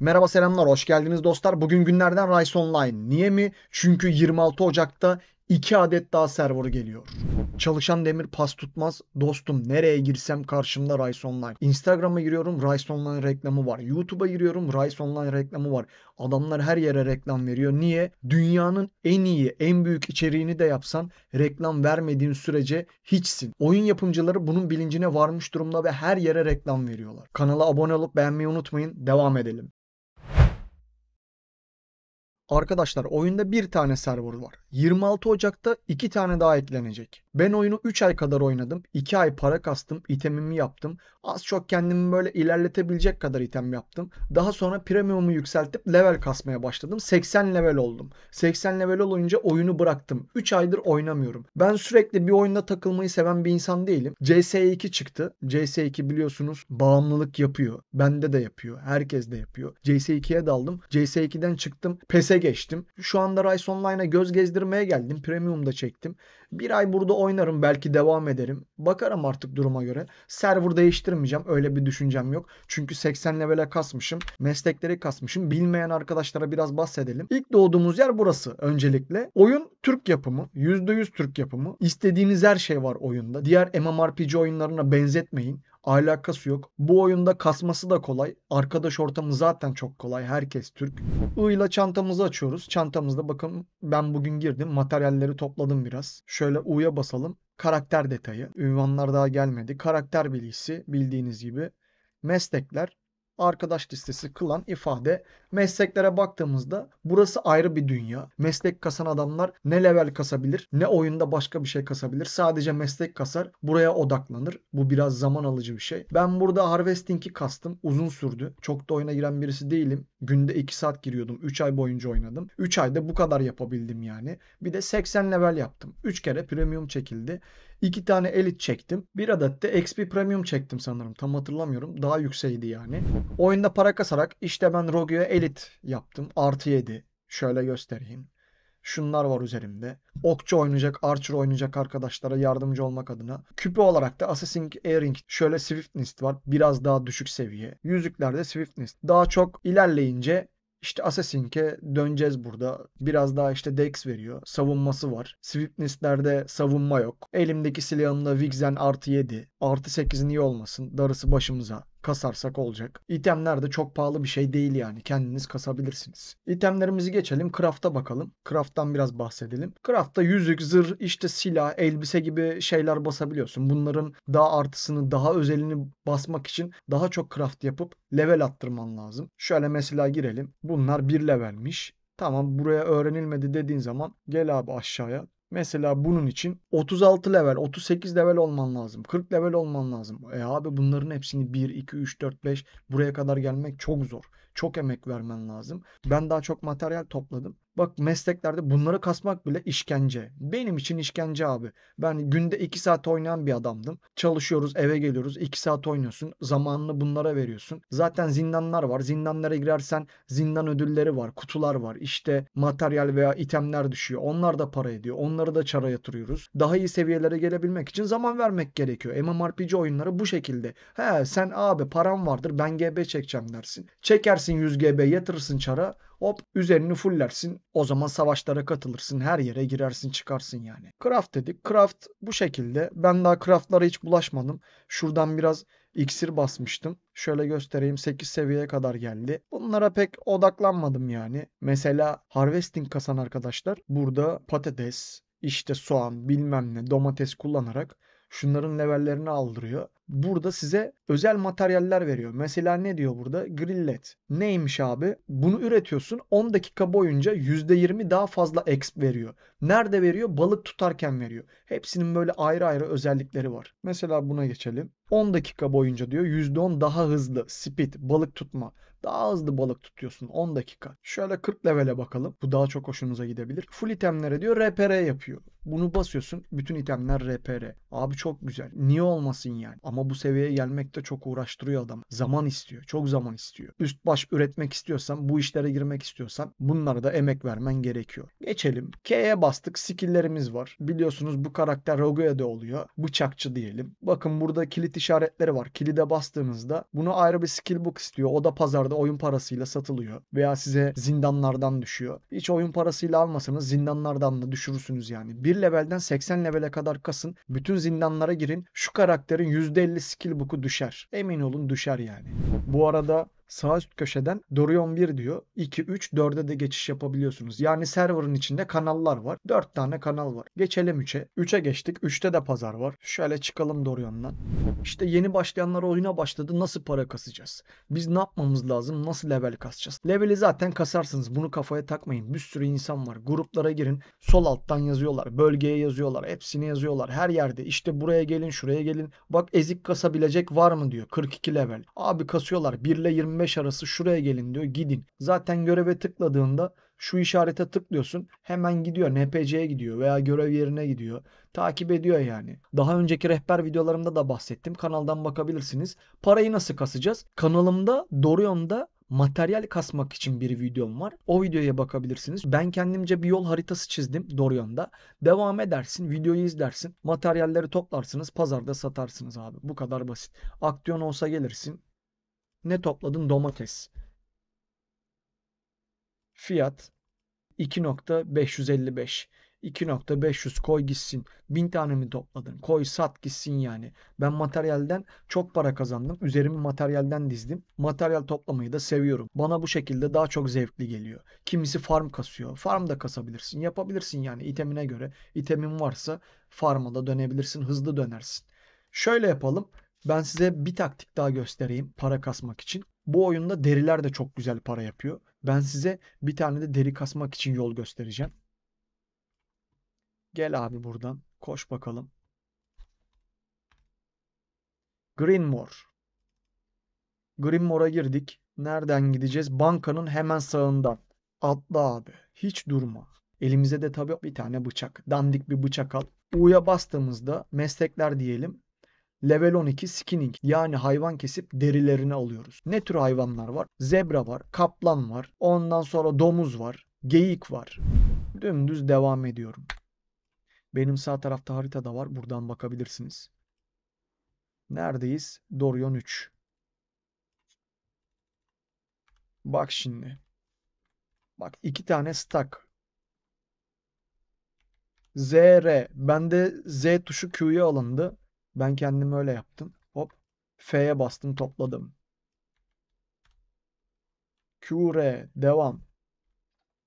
Merhaba selamlar, hoş geldiniz dostlar. Bugün günlerden Rise Online. Niye mi? Çünkü 26 Ocak'ta 2 adet daha serverı geliyor. Çalışan demir pas tutmaz. Dostum nereye girsem karşımda Rise Online. Instagram'a giriyorum Rise Online reklamı var. YouTube'a giriyorum Rise Online reklamı var. Adamlar her yere reklam veriyor. Niye? Dünyanın en iyi, en büyük içeriğini de yapsan reklam vermediğin sürece hiçsin. Oyun yapımcıları bunun bilincine varmış durumda ve her yere reklam veriyorlar. Kanala abone olup beğenmeyi unutmayın. Devam edelim. Arkadaşlar oyunda bir tane server var. 26 Ocak'ta iki tane daha eklenecek. Ben oyunu 3 ay kadar oynadım. 2 ay para kastım. itemimi yaptım. Az çok kendimi böyle ilerletebilecek kadar item yaptım. Daha sonra premium'u yükseltip level kasmaya başladım. 80 level oldum. 80 level olunca oyunu bıraktım. 3 aydır oynamıyorum. Ben sürekli bir oyunda takılmayı seven bir insan değilim. CS2 çıktı. CS2 biliyorsunuz bağımlılık yapıyor. Bende de yapıyor. Herkes de yapıyor. CS2'ye daldım. CS2'den çıktım. PES'e e geçtim. Şu anda Rise Online'a göz gezdirmeye geldim. Premium'da çektim. Bir ay burada oynarım belki devam ederim. Bakarım artık duruma göre. Server değiştirmeyeceğim. Öyle bir düşüncem yok. Çünkü 80 levele kasmışım. Meslekleri kasmışım. Bilmeyen arkadaşlara biraz bahsedelim. İlk doğduğumuz yer burası öncelikle. Oyun Türk yapımı. %100 Türk yapımı. İstediğiniz her şey var oyunda. Diğer MMORPG oyunlarına benzetmeyin. Alakası yok. Bu oyunda kasması da kolay. Arkadaş ortamı zaten çok kolay. Herkes Türk. I ile çantamızı açıyoruz. Çantamızda bakın ben bugün girdim. Materyalleri topladım biraz. Şöyle U'ya basalım. Karakter detayı. Ünvanlar daha gelmedi. Karakter bilgisi bildiğiniz gibi. Meslekler arkadaş listesi, kılan ifade. Mesleklere baktığımızda burası ayrı bir dünya. Meslek kasan adamlar ne level kasabilir ne oyunda başka bir şey kasabilir. Sadece meslek kasar buraya odaklanır. Bu biraz zaman alıcı bir şey. Ben burada Harvesting'i kastım. Uzun sürdü. Çok da oyuna giren birisi değilim. Günde 2 saat giriyordum. 3 ay boyunca oynadım. 3 ayda bu kadar yapabildim yani. Bir de 80 level yaptım. 3 kere premium çekildi. 2 tane elit çektim. Bir adet de XP Premium çektim sanırım. Tam hatırlamıyorum. Daha yükseydi yani. Oyunda para kasarak işte ben Rogue'ye Elite yaptım. Artı 7. Şöyle göstereyim. Şunlar var üzerimde. Okçu oynayacak, Archer oynayacak arkadaşlara yardımcı olmak adına. Küpe olarak da Assassin's Airing şöyle Swiftness var. Biraz daha düşük seviye. Yüzüklerde Swiftness. Daha çok ilerleyince işte Assassin'e döneceğiz burada. Biraz daha işte dex veriyor. Savunması var. Swiftness'lerde savunma yok. Elimdeki silahımla Vixen artı 7. Artı 8'in iyi olmasın. Darısı başımıza kasarsak olacak. İtemler de çok pahalı bir şey değil yani. Kendiniz kasabilirsiniz. İtemlerimizi geçelim. Craft'a bakalım. Craft'tan biraz bahsedelim. Craft'ta yüzük, zırh, işte silah, elbise gibi şeyler basabiliyorsun. Bunların daha artısını, daha özelini basmak için daha çok craft yapıp level attırman lazım. Şöyle mesela girelim. Bunlar bir levelmiş. Tamam buraya öğrenilmedi dediğin zaman gel abi aşağıya Mesela bunun için 36 level, 38 level olman lazım. 40 level olman lazım. E abi bunların hepsini 1, 2, 3, 4, 5 buraya kadar gelmek çok zor. Çok emek vermen lazım. Ben daha çok materyal topladım. Bak mesleklerde bunları kasmak bile işkence. Benim için işkence abi. Ben günde 2 saat oynayan bir adamdım. Çalışıyoruz, eve geliyoruz. 2 saat oynuyorsun. Zamanını bunlara veriyorsun. Zaten zindanlar var. Zindanlara girersen zindan ödülleri var, kutular var. İşte materyal veya itemler düşüyor. Onlar da para ediyor. Onları da çara yatırıyoruz. Daha iyi seviyelere gelebilmek için zaman vermek gerekiyor. MMORPG oyunları bu şekilde. He sen abi param vardır ben GB çekeceğim dersin. Çekersin 100 GB yatırırsın çara Hop üzerini fullersin. O zaman savaşlara katılırsın. Her yere girersin çıkarsın yani. Craft dedik. Craft bu şekilde. Ben daha craftlara hiç bulaşmadım. Şuradan biraz iksir basmıştım. Şöyle göstereyim 8 seviyeye kadar geldi. Bunlara pek odaklanmadım yani. Mesela harvesting kasan arkadaşlar burada patates, işte soğan, bilmem ne, domates kullanarak şunların levellerini aldırıyor burada size özel materyaller veriyor. Mesela ne diyor burada? Grillet. Neymiş abi? Bunu üretiyorsun 10 dakika boyunca %20 daha fazla exp veriyor. Nerede veriyor? Balık tutarken veriyor. Hepsinin böyle ayrı ayrı özellikleri var. Mesela buna geçelim. 10 dakika boyunca diyor %10 daha hızlı speed balık tutma. Daha hızlı balık tutuyorsun 10 dakika. Şöyle 40 levele bakalım. Bu daha çok hoşunuza gidebilir. Full itemlere diyor RPR yapıyor. Bunu basıyorsun bütün itemler RPR. Abi çok güzel. Niye olmasın yani? Ama ama bu seviyeye gelmek de çok uğraştırıyor adam. Zaman istiyor. Çok zaman istiyor. Üst baş üretmek istiyorsan, bu işlere girmek istiyorsan bunlara da emek vermen gerekiyor. Geçelim. K'ye bastık. Skill'lerimiz var. Biliyorsunuz bu karakter Rogue'de oluyor. Bıçakçı diyelim. Bakın burada kilit işaretleri var. Kilide bastığınızda bunu ayrı bir skill book istiyor. O da pazarda oyun parasıyla satılıyor. Veya size zindanlardan düşüyor. Hiç oyun parasıyla almasanız zindanlardan da düşürürsünüz yani. Bir levelden 80 levele kadar kasın. Bütün zindanlara girin. Şu karakterin %50 %50 skill book'u düşer. Emin olun düşer yani. Bu arada sağ üst köşeden Dorion 1 diyor. 2, 3, 4'e de geçiş yapabiliyorsunuz. Yani server'ın içinde kanallar var. 4 tane kanal var. Geçelim 3'e. 3'e geçtik. 3'te de pazar var. Şöyle çıkalım Dorion'dan. İşte yeni başlayanlar oyuna başladı. Nasıl para kasacağız? Biz ne yapmamız lazım? Nasıl level kasacağız? Leveli zaten kasarsınız. Bunu kafaya takmayın. Bir sürü insan var. Gruplara girin. Sol alttan yazıyorlar. Bölgeye yazıyorlar. Hepsini yazıyorlar. Her yerde. İşte buraya gelin, şuraya gelin. Bak ezik kasabilecek var mı diyor. 42 level. Abi kasıyorlar. 1 ile 20 10-15 arası şuraya gelin diyor. Gidin. Zaten göreve tıkladığında şu işarete tıklıyorsun hemen gidiyor NPC'ye gidiyor veya görev yerine gidiyor. Takip ediyor yani. Daha önceki rehber videolarımda da bahsettim. Kanaldan bakabilirsiniz. Parayı nasıl kasacağız? Kanalımda Dorion'da materyal kasmak için bir videom var. O videoya bakabilirsiniz. Ben kendimce bir yol haritası çizdim Dorion'da. Devam edersin, videoyu izlersin, materyalleri toplarsınız, pazarda satarsınız abi. Bu kadar basit. Aksiyon olsa gelirsin, ne topladın? Domates. Fiyat 2.555. 2.500 koy gitsin. 1000 tane mi topladın? Koy sat gitsin yani. Ben materyalden çok para kazandım. Üzerimi materyalden dizdim. Materyal toplamayı da seviyorum. Bana bu şekilde daha çok zevkli geliyor. Kimisi farm kasıyor. Farm da kasabilirsin. Yapabilirsin yani itemine göre. İtemin varsa farma da dönebilirsin. Hızlı dönersin. Şöyle yapalım. Ben size bir taktik daha göstereyim para kasmak için. Bu oyunda deriler de çok güzel para yapıyor. Ben size bir tane de deri kasmak için yol göstereceğim. Gel abi buradan. Koş bakalım. Greenmore. Greenmore'a girdik. Nereden gideceğiz? Bankanın hemen sağından. Atla abi. Hiç durma. Elimize de tabii bir tane bıçak. Dandik bir bıçak al. U'ya bastığımızda meslekler diyelim. Level 12 skinning yani hayvan kesip derilerini alıyoruz. Ne tür hayvanlar var? Zebra var, kaplan var, ondan sonra domuz var, geyik var. Dümdüz devam ediyorum. Benim sağ tarafta harita da var. Buradan bakabilirsiniz. Neredeyiz? Dorion 3. Bak şimdi. Bak iki tane stack. ZR. Bende Z tuşu Q'ya alındı. Ben kendim öyle yaptım. Hop. F'ye bastım topladım. Q, R. Devam.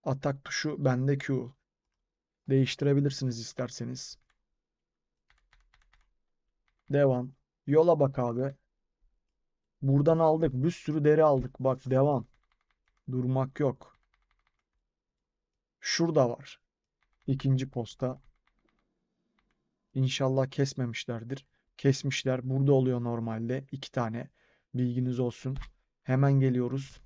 Atak tuşu bende Q. Değiştirebilirsiniz isterseniz. Devam. Yola bak abi. Buradan aldık. Bir sürü deri aldık. Bak devam. Durmak yok. Şurada var. İkinci posta. İnşallah kesmemişlerdir kesmişler. Burada oluyor normalde. iki tane bilginiz olsun. Hemen geliyoruz.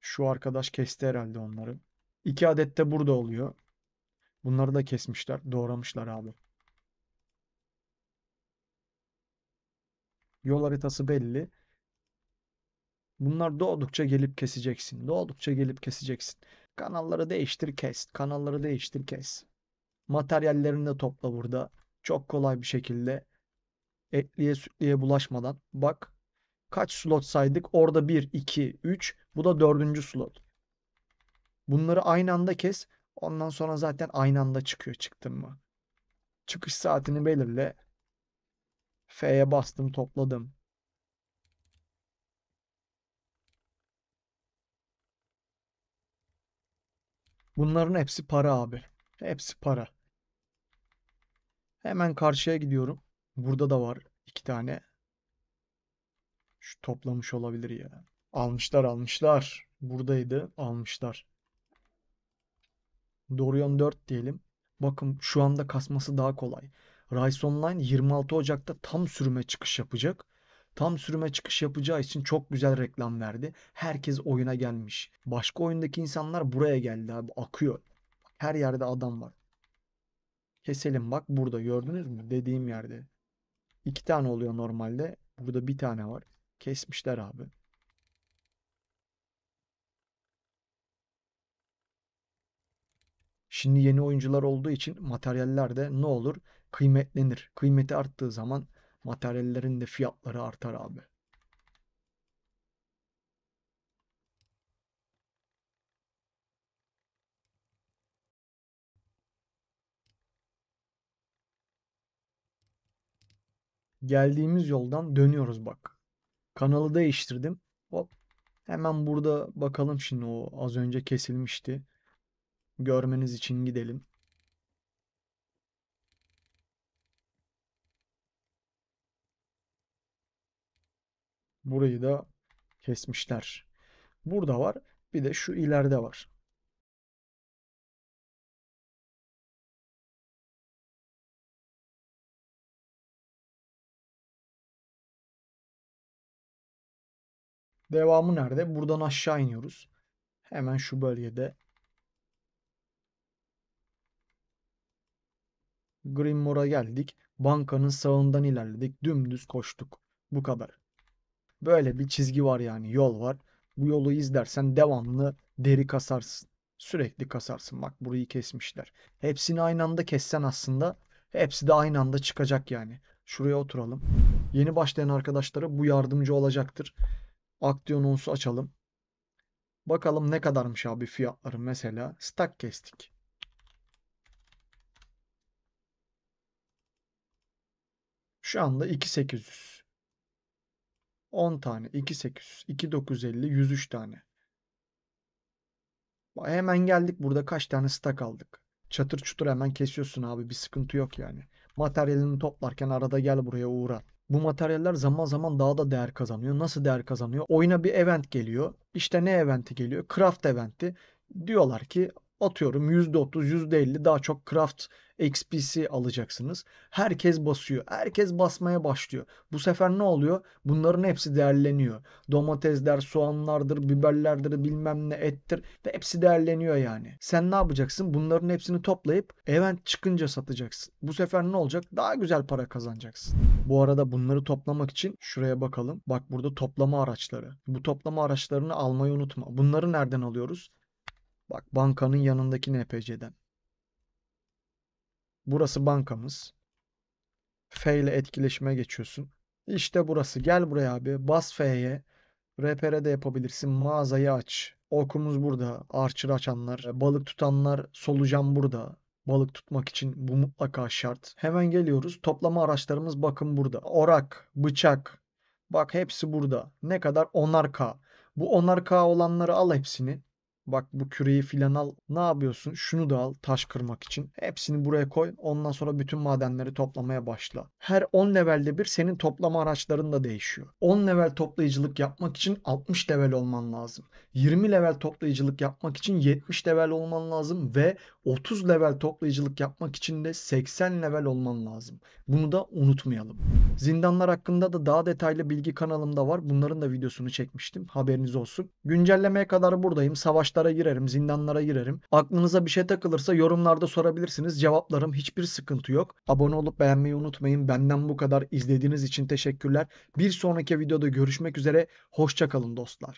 Şu arkadaş kesti herhalde onları. İki adet de burada oluyor. Bunları da kesmişler. Doğramışlar abi. Yol haritası belli. Bunlar doğdukça gelip keseceksin. Doğdukça gelip keseceksin. Kanalları değiştir kes. Kanalları değiştir kes. Materyallerini de topla burada çok kolay bir şekilde etliye sütliye bulaşmadan bak kaç slot saydık? Orada 1, 2, 3. Bu da dördüncü slot. Bunları aynı anda kes. Ondan sonra zaten aynı anda çıkıyor çıktın mı? Çıkış saatini belirle. F'ye bastım topladım. Bunların hepsi para abi. Hepsi para. Hemen karşıya gidiyorum. Burada da var iki tane. Şu toplamış olabilir ya. Almışlar almışlar. Buradaydı almışlar. Dorian 4 diyelim. Bakın şu anda kasması daha kolay. Rise Online 26 Ocak'ta tam sürüme çıkış yapacak. Tam sürüme çıkış yapacağı için çok güzel reklam verdi. Herkes oyuna gelmiş. Başka oyundaki insanlar buraya geldi abi akıyor. Her yerde adam var. Keselim bak burada gördünüz mü? Dediğim yerde. iki tane oluyor normalde. Burada bir tane var. Kesmişler abi. Şimdi yeni oyuncular olduğu için materyaller de ne olur? Kıymetlenir. Kıymeti arttığı zaman materyallerin de fiyatları artar abi. geldiğimiz yoldan dönüyoruz bak. Kanalı değiştirdim. Hop. Hemen burada bakalım şimdi o az önce kesilmişti. Görmeniz için gidelim. Burayı da kesmişler. Burada var. Bir de şu ileride var. Devamı nerede? Buradan aşağı iniyoruz. Hemen şu bölgede. Greenmore'a geldik. Bankanın sağından ilerledik. Dümdüz koştuk. Bu kadar. Böyle bir çizgi var yani. Yol var. Bu yolu izlersen devamlı deri kasarsın. Sürekli kasarsın. Bak burayı kesmişler. Hepsini aynı anda kessen aslında hepsi de aynı anda çıkacak yani. Şuraya oturalım. Yeni başlayan arkadaşlara bu yardımcı olacaktır. Aktiyonons'u açalım. Bakalım ne kadarmış abi fiyatları mesela. stack kestik. Şu anda 2800. 10 tane 2800, 2950, 103 tane. Hemen geldik burada kaç tane stack aldık. Çatır çutur hemen kesiyorsun abi bir sıkıntı yok yani. Materyalini toplarken arada gel buraya uğra. Bu materyaller zaman zaman daha da değer kazanıyor. Nasıl değer kazanıyor? Oyuna bir event geliyor. İşte ne eventi geliyor? Craft eventi. Diyorlar ki atıyorum %30, %50 daha çok craft XP'si alacaksınız. Herkes basıyor. Herkes basmaya başlıyor. Bu sefer ne oluyor? Bunların hepsi değerleniyor. Domatesler, soğanlardır, biberlerdir, bilmem ne ettir. Ve hepsi değerleniyor yani. Sen ne yapacaksın? Bunların hepsini toplayıp event çıkınca satacaksın. Bu sefer ne olacak? Daha güzel para kazanacaksın. Bu arada bunları toplamak için şuraya bakalım. Bak burada toplama araçları. Bu toplama araçlarını almayı unutma. Bunları nereden alıyoruz? Bak bankanın yanındaki NPC'den. Burası bankamız. F ile etkileşime geçiyorsun. İşte burası. Gel buraya abi. Bas F'ye. RPR de yapabilirsin. Mağazayı aç. Okumuz burada. Archer açanlar. E, balık tutanlar. Solucan burada. Balık tutmak için bu mutlaka şart. Hemen geliyoruz. Toplama araçlarımız bakın burada. Orak, bıçak. Bak hepsi burada. Ne kadar? Onar K. Bu onar K olanları al hepsini. Bak bu küreyi filan al. Ne yapıyorsun? Şunu da al taş kırmak için. Hepsini buraya koy. Ondan sonra bütün madenleri toplamaya başla. Her 10 levelde bir senin toplama araçların da değişiyor. 10 level toplayıcılık yapmak için 60 level olman lazım. 20 level toplayıcılık yapmak için 70 level olman lazım ve 30 level toplayıcılık yapmak için de 80 level olman lazım. Bunu da unutmayalım. Zindanlar hakkında da daha detaylı bilgi kanalımda var. Bunların da videosunu çekmiştim. Haberiniz olsun. Güncellemeye kadar buradayım. Savaşlara girerim, zindanlara girerim. Aklınıza bir şey takılırsa yorumlarda sorabilirsiniz. Cevaplarım hiçbir sıkıntı yok. Abone olup beğenmeyi unutmayın. Benden bu kadar izlediğiniz için teşekkürler. Bir sonraki videoda görüşmek üzere. Hoşçakalın dostlar.